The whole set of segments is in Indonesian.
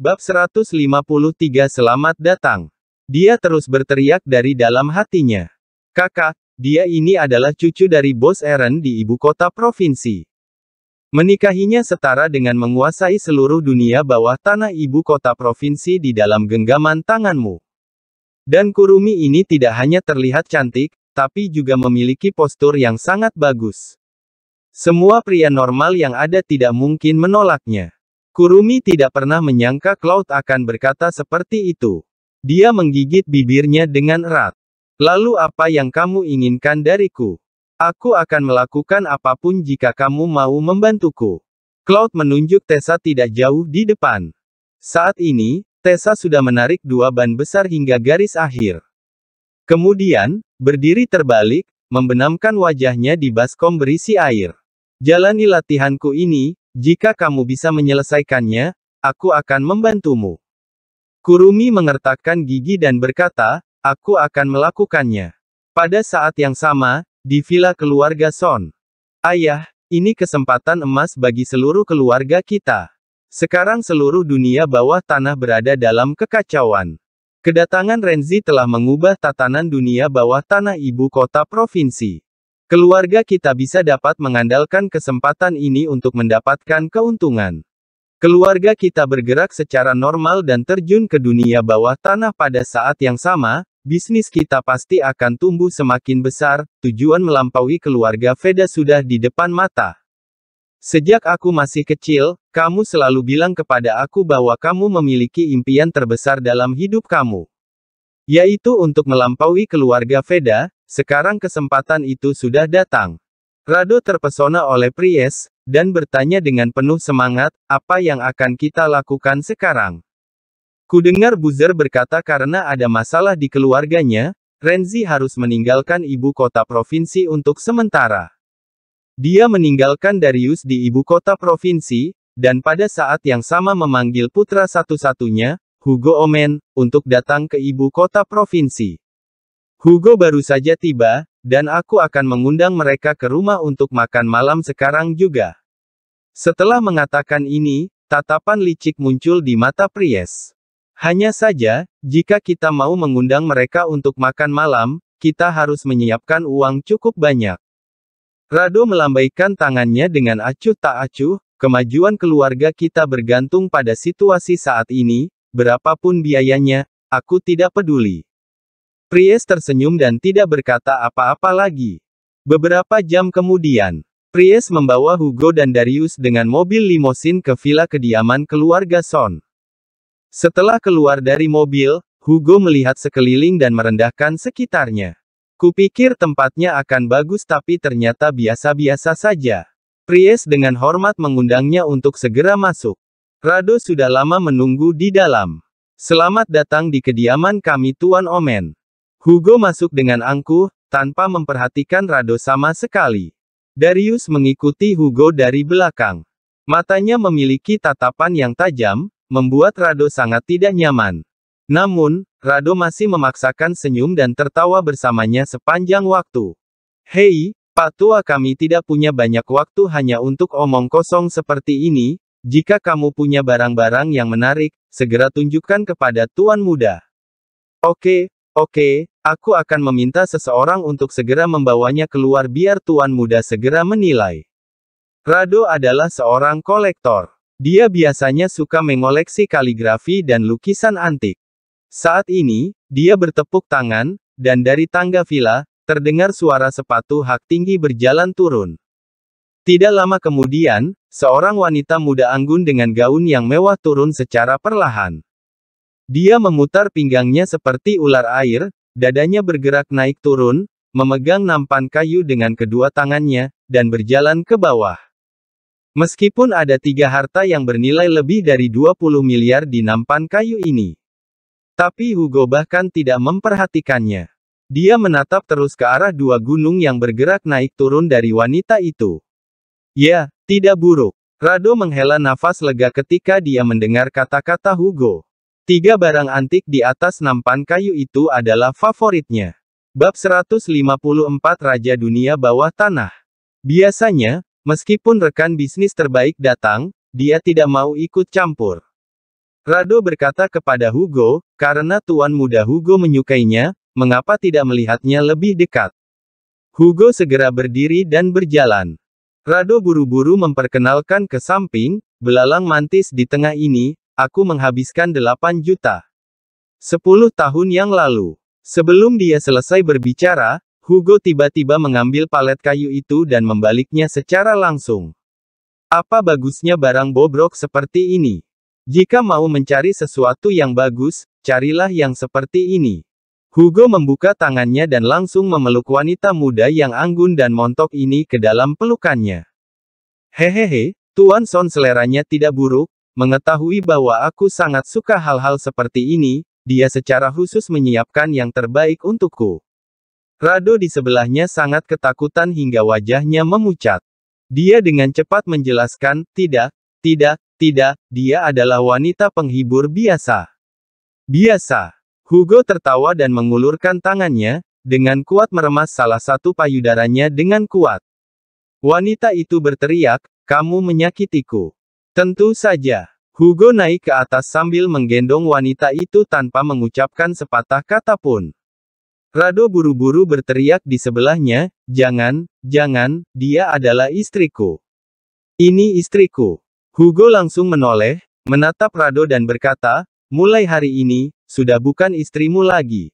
Bab 153 Selamat datang. Dia terus berteriak dari dalam hatinya. Kakak, dia ini adalah cucu dari bos Eren di ibu kota provinsi. Menikahinya setara dengan menguasai seluruh dunia bawah tanah ibu kota provinsi di dalam genggaman tanganmu. Dan Kurumi ini tidak hanya terlihat cantik, tapi juga memiliki postur yang sangat bagus. Semua pria normal yang ada tidak mungkin menolaknya. Kurumi tidak pernah menyangka Cloud akan berkata seperti itu. Dia menggigit bibirnya dengan erat. Lalu apa yang kamu inginkan dariku? Aku akan melakukan apapun jika kamu mau membantuku. Cloud menunjuk Tessa tidak jauh di depan. Saat ini, Tessa sudah menarik dua ban besar hingga garis akhir. Kemudian, berdiri terbalik, membenamkan wajahnya di baskom berisi air. Jalani latihanku ini, jika kamu bisa menyelesaikannya, aku akan membantumu. Kurumi mengertakkan gigi dan berkata, aku akan melakukannya. Pada saat yang sama, di villa keluarga Son. Ayah, ini kesempatan emas bagi seluruh keluarga kita. Sekarang seluruh dunia bawah tanah berada dalam kekacauan. Kedatangan Renzi telah mengubah tatanan dunia bawah tanah ibu kota provinsi. Keluarga kita bisa dapat mengandalkan kesempatan ini untuk mendapatkan keuntungan. Keluarga kita bergerak secara normal dan terjun ke dunia bawah tanah pada saat yang sama, bisnis kita pasti akan tumbuh semakin besar, tujuan melampaui keluarga Veda sudah di depan mata. Sejak aku masih kecil, kamu selalu bilang kepada aku bahwa kamu memiliki impian terbesar dalam hidup kamu. Yaitu untuk melampaui keluarga Veda, sekarang kesempatan itu sudah datang. Rado terpesona oleh Pries, dan bertanya dengan penuh semangat, apa yang akan kita lakukan sekarang? Kudengar Buzer berkata karena ada masalah di keluarganya, Renzi harus meninggalkan ibu kota provinsi untuk sementara. Dia meninggalkan Darius di ibu kota provinsi, dan pada saat yang sama memanggil putra satu-satunya, Hugo Omen, untuk datang ke ibu kota provinsi. Hugo baru saja tiba, dan aku akan mengundang mereka ke rumah untuk makan malam sekarang juga. Setelah mengatakan ini, tatapan licik muncul di mata Pries. Hanya saja, jika kita mau mengundang mereka untuk makan malam, kita harus menyiapkan uang cukup banyak. Rado melambaikan tangannya dengan acuh tak acuh, kemajuan keluarga kita bergantung pada situasi saat ini, berapapun biayanya, aku tidak peduli. Priest tersenyum dan tidak berkata apa-apa lagi. Beberapa jam kemudian, Priest membawa Hugo dan Darius dengan mobil limosin ke villa kediaman keluarga Son. Setelah keluar dari mobil, Hugo melihat sekeliling dan merendahkan sekitarnya. Kupikir tempatnya akan bagus tapi ternyata biasa-biasa saja. Priest dengan hormat mengundangnya untuk segera masuk. Rado sudah lama menunggu di dalam. Selamat datang di kediaman kami Tuan Omen. Hugo masuk dengan angkuh, tanpa memperhatikan Rado sama sekali. Darius mengikuti Hugo dari belakang. Matanya memiliki tatapan yang tajam, membuat Rado sangat tidak nyaman. Namun, Rado masih memaksakan senyum dan tertawa bersamanya sepanjang waktu. Hei, Pak tua, kami tidak punya banyak waktu hanya untuk omong kosong seperti ini, jika kamu punya barang-barang yang menarik, segera tunjukkan kepada tuan muda. Oke, oke, aku akan meminta seseorang untuk segera membawanya keluar biar tuan muda segera menilai. Rado adalah seorang kolektor. Dia biasanya suka mengoleksi kaligrafi dan lukisan antik. Saat ini, dia bertepuk tangan, dan dari tangga villa, terdengar suara sepatu hak tinggi berjalan turun. Tidak lama kemudian, Seorang wanita muda anggun dengan gaun yang mewah turun secara perlahan. Dia memutar pinggangnya seperti ular air, dadanya bergerak naik turun, memegang nampan kayu dengan kedua tangannya, dan berjalan ke bawah. Meskipun ada tiga harta yang bernilai lebih dari 20 miliar di nampan kayu ini. Tapi Hugo bahkan tidak memperhatikannya. Dia menatap terus ke arah dua gunung yang bergerak naik turun dari wanita itu. Ya, tidak buruk. Rado menghela nafas lega ketika dia mendengar kata-kata Hugo. Tiga barang antik di atas nampan kayu itu adalah favoritnya. Bab 154 Raja Dunia Bawah Tanah. Biasanya, meskipun rekan bisnis terbaik datang, dia tidak mau ikut campur. Rado berkata kepada Hugo, karena tuan muda Hugo menyukainya, mengapa tidak melihatnya lebih dekat. Hugo segera berdiri dan berjalan. Rado buru-buru memperkenalkan ke samping, belalang mantis di tengah ini, aku menghabiskan 8 juta. 10 tahun yang lalu. Sebelum dia selesai berbicara, Hugo tiba-tiba mengambil palet kayu itu dan membaliknya secara langsung. Apa bagusnya barang bobrok seperti ini? Jika mau mencari sesuatu yang bagus, carilah yang seperti ini. Hugo membuka tangannya dan langsung memeluk wanita muda yang anggun dan montok ini ke dalam pelukannya. Hehehe, Tuan Son seleranya tidak buruk, mengetahui bahwa aku sangat suka hal-hal seperti ini, dia secara khusus menyiapkan yang terbaik untukku. Rado di sebelahnya sangat ketakutan hingga wajahnya memucat. Dia dengan cepat menjelaskan, tidak, tidak, tidak, dia adalah wanita penghibur biasa. Biasa. Hugo tertawa dan mengulurkan tangannya, dengan kuat meremas salah satu payudaranya dengan kuat. Wanita itu berteriak, kamu menyakitiku. Tentu saja. Hugo naik ke atas sambil menggendong wanita itu tanpa mengucapkan sepatah kata pun. Rado buru-buru berteriak di sebelahnya, jangan, jangan, dia adalah istriku. Ini istriku. Hugo langsung menoleh, menatap Rado dan berkata, Mulai hari ini, sudah bukan istrimu lagi.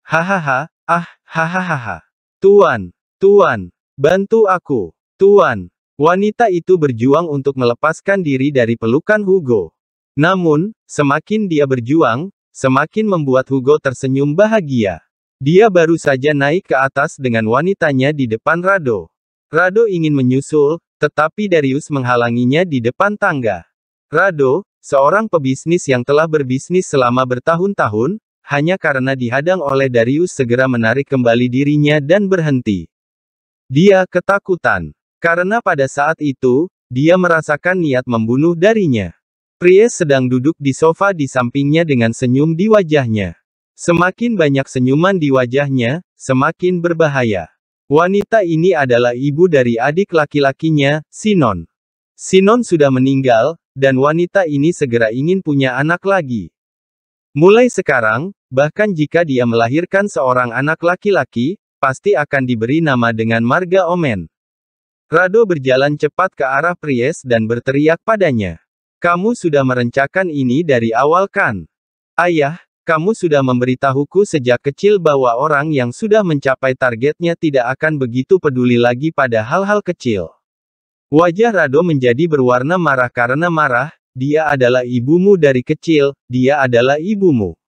Hahaha, ah, hahaha. Tuan, tuan, bantu aku. Tuan, wanita itu berjuang untuk melepaskan diri dari pelukan Hugo. Namun, semakin dia berjuang, semakin membuat Hugo tersenyum bahagia. Dia baru saja naik ke atas dengan wanitanya di depan Rado. Rado ingin menyusul, tetapi Darius menghalanginya di depan tangga. Rado, seorang pebisnis yang telah berbisnis selama bertahun-tahun, hanya karena dihadang oleh Darius segera menarik kembali dirinya dan berhenti. Dia ketakutan, karena pada saat itu, dia merasakan niat membunuh darinya. Priya sedang duduk di sofa di sampingnya dengan senyum di wajahnya. Semakin banyak senyuman di wajahnya, semakin berbahaya. Wanita ini adalah ibu dari adik laki-lakinya, Sinon. Sinon sudah meninggal, dan wanita ini segera ingin punya anak lagi. Mulai sekarang, bahkan jika dia melahirkan seorang anak laki-laki, pasti akan diberi nama dengan marga Omen. Rado berjalan cepat ke arah Pries dan berteriak padanya. Kamu sudah merencakan ini dari awal kan? Ayah, kamu sudah memberitahuku sejak kecil bahwa orang yang sudah mencapai targetnya tidak akan begitu peduli lagi pada hal-hal kecil. Wajah Rado menjadi berwarna marah karena marah, dia adalah ibumu dari kecil, dia adalah ibumu.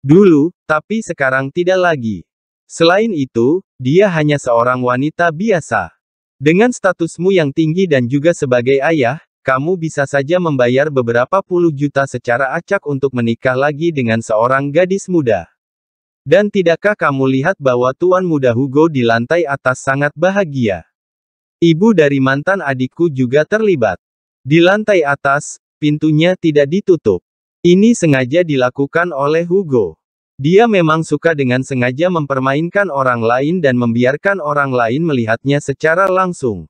Dulu, tapi sekarang tidak lagi. Selain itu, dia hanya seorang wanita biasa. Dengan statusmu yang tinggi dan juga sebagai ayah, kamu bisa saja membayar beberapa puluh juta secara acak untuk menikah lagi dengan seorang gadis muda. Dan tidakkah kamu lihat bahwa Tuan Muda Hugo di lantai atas sangat bahagia? Ibu dari mantan adikku juga terlibat. Di lantai atas, pintunya tidak ditutup. Ini sengaja dilakukan oleh Hugo. Dia memang suka dengan sengaja mempermainkan orang lain dan membiarkan orang lain melihatnya secara langsung.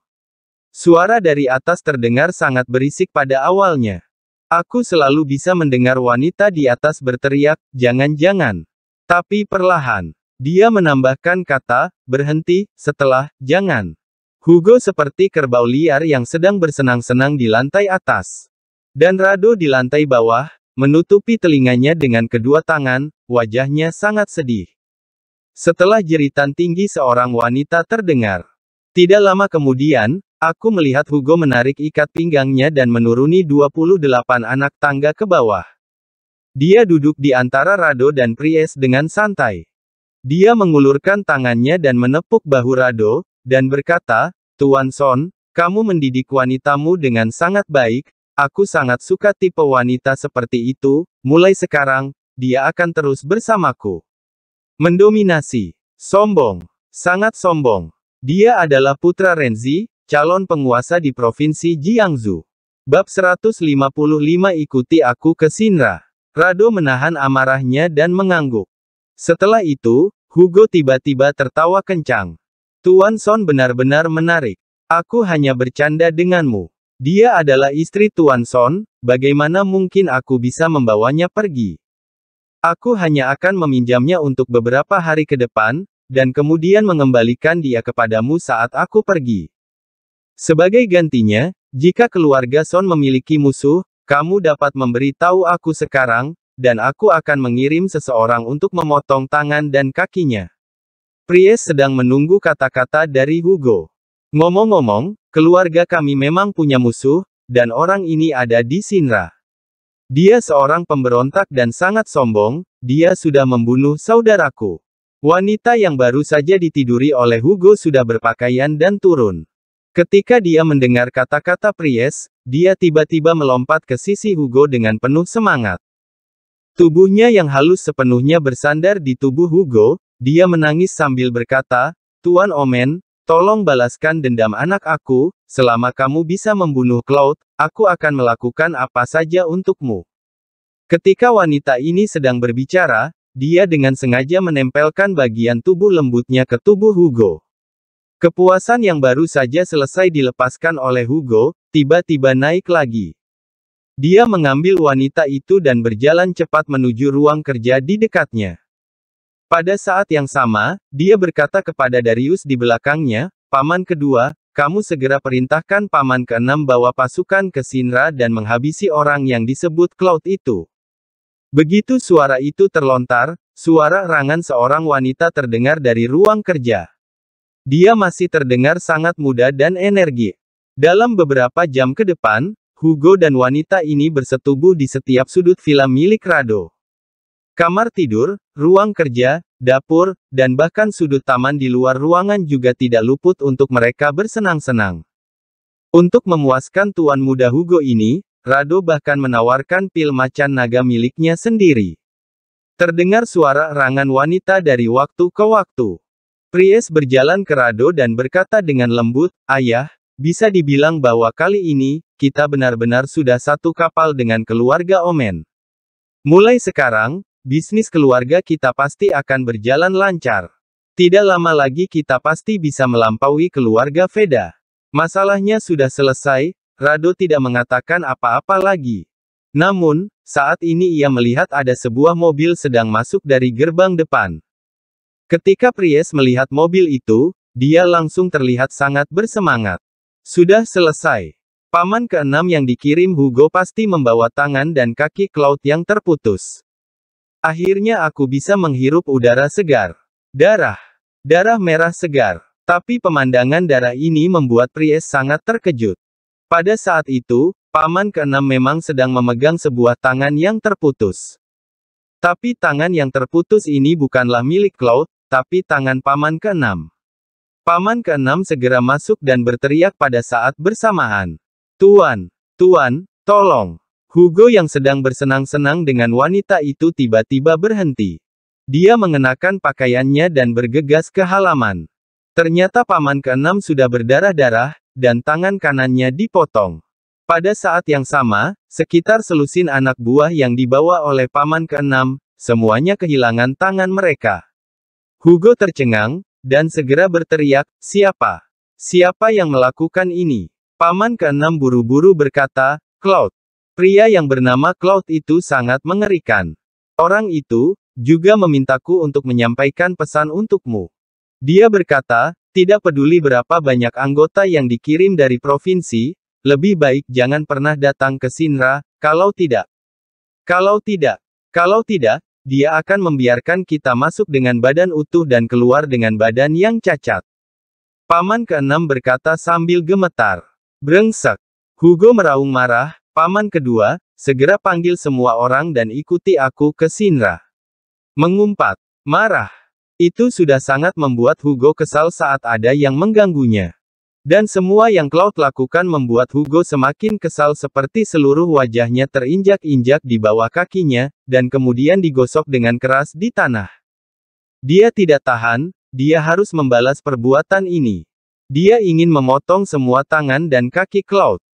Suara dari atas terdengar sangat berisik pada awalnya. Aku selalu bisa mendengar wanita di atas berteriak, "Jangan-jangan!" Tapi perlahan, dia menambahkan kata "berhenti" setelah "jangan". Hugo seperti kerbau liar yang sedang bersenang-senang di lantai atas. Dan Rado di lantai bawah, menutupi telinganya dengan kedua tangan, wajahnya sangat sedih. Setelah jeritan tinggi seorang wanita terdengar. Tidak lama kemudian, aku melihat Hugo menarik ikat pinggangnya dan menuruni 28 anak tangga ke bawah. Dia duduk di antara Rado dan Pries dengan santai. Dia mengulurkan tangannya dan menepuk bahu Rado, dan berkata, Tuan Son, kamu mendidik wanitamu dengan sangat baik, aku sangat suka tipe wanita seperti itu, mulai sekarang, dia akan terus bersamaku. Mendominasi, sombong, sangat sombong. Dia adalah putra Renzi, calon penguasa di Provinsi Jiangsu. Bab 155 ikuti aku ke Sinra. Rado menahan amarahnya dan mengangguk. Setelah itu, Hugo tiba-tiba tertawa kencang. Tuan Son benar-benar menarik. Aku hanya bercanda denganmu. Dia adalah istri Tuan Son, bagaimana mungkin aku bisa membawanya pergi? Aku hanya akan meminjamnya untuk beberapa hari ke depan, dan kemudian mengembalikan dia kepadamu saat aku pergi. Sebagai gantinya, jika keluarga Son memiliki musuh, kamu dapat memberitahu aku sekarang, dan aku akan mengirim seseorang untuk memotong tangan dan kakinya. Prie sedang menunggu kata-kata dari Hugo. Ngomong-ngomong, keluarga kami memang punya musuh, dan orang ini ada di Sinra. Dia seorang pemberontak dan sangat sombong, dia sudah membunuh saudaraku. Wanita yang baru saja ditiduri oleh Hugo sudah berpakaian dan turun. Ketika dia mendengar kata-kata Pries, dia tiba-tiba melompat ke sisi Hugo dengan penuh semangat. Tubuhnya yang halus sepenuhnya bersandar di tubuh Hugo, dia menangis sambil berkata, Tuan Omen, tolong balaskan dendam anak aku, selama kamu bisa membunuh Cloud, aku akan melakukan apa saja untukmu. Ketika wanita ini sedang berbicara, dia dengan sengaja menempelkan bagian tubuh lembutnya ke tubuh Hugo. Kepuasan yang baru saja selesai dilepaskan oleh Hugo, tiba-tiba naik lagi. Dia mengambil wanita itu dan berjalan cepat menuju ruang kerja di dekatnya. Pada saat yang sama, dia berkata kepada Darius di belakangnya, Paman kedua, kamu segera perintahkan Paman keenam bawa pasukan ke Sinra dan menghabisi orang yang disebut Cloud itu. Begitu suara itu terlontar, suara rangan seorang wanita terdengar dari ruang kerja. Dia masih terdengar sangat muda dan energi. Dalam beberapa jam ke depan, Hugo dan wanita ini bersetubuh di setiap sudut villa milik Rado. Kamar tidur, ruang kerja, dapur, dan bahkan sudut taman di luar ruangan juga tidak luput untuk mereka bersenang-senang. Untuk memuaskan tuan muda Hugo ini, Rado bahkan menawarkan pil macan naga miliknya sendiri. Terdengar suara rangan wanita dari waktu ke waktu. Pries berjalan ke Rado dan berkata dengan lembut, Ayah, bisa dibilang bahwa kali ini, kita benar-benar sudah satu kapal dengan keluarga Omen. Mulai sekarang, bisnis keluarga kita pasti akan berjalan lancar. Tidak lama lagi kita pasti bisa melampaui keluarga Veda. Masalahnya sudah selesai, Rado tidak mengatakan apa-apa lagi. Namun, saat ini ia melihat ada sebuah mobil sedang masuk dari gerbang depan. Ketika pries melihat mobil itu, dia langsung terlihat sangat bersemangat. Sudah selesai. Paman keenam yang dikirim Hugo pasti membawa tangan dan kaki Cloud yang terputus. Akhirnya aku bisa menghirup udara segar. Darah. Darah merah segar. Tapi pemandangan darah ini membuat Pries sangat terkejut. Pada saat itu, paman keenam memang sedang memegang sebuah tangan yang terputus. Tapi tangan yang terputus ini bukanlah milik Cloud, tapi tangan paman keenam. Paman keenam segera masuk dan berteriak pada saat bersamaan. Tuan, tuan, tolong, Hugo yang sedang bersenang-senang dengan wanita itu tiba-tiba berhenti. Dia mengenakan pakaiannya dan bergegas ke halaman. Ternyata paman keenam sudah berdarah-darah, dan tangan kanannya dipotong. Pada saat yang sama, sekitar selusin anak buah yang dibawa oleh paman keenam, semuanya kehilangan tangan mereka. Hugo tercengang, dan segera berteriak, siapa? Siapa yang melakukan ini? Paman keenam buru-buru berkata, Cloud. Pria yang bernama Cloud itu sangat mengerikan. Orang itu, juga memintaku untuk menyampaikan pesan untukmu. Dia berkata, tidak peduli berapa banyak anggota yang dikirim dari provinsi, lebih baik jangan pernah datang ke Sinra, kalau tidak. Kalau tidak, kalau tidak, dia akan membiarkan kita masuk dengan badan utuh dan keluar dengan badan yang cacat. Paman keenam berkata sambil gemetar. Brengsek. Hugo meraung marah, Paman kedua, segera panggil semua orang dan ikuti aku ke Sinra. Mengumpat, marah. Itu sudah sangat membuat Hugo kesal saat ada yang mengganggunya. Dan semua yang Cloud lakukan membuat Hugo semakin kesal seperti seluruh wajahnya terinjak-injak di bawah kakinya, dan kemudian digosok dengan keras di tanah. Dia tidak tahan, dia harus membalas perbuatan ini. Dia ingin memotong semua tangan dan kaki Cloud.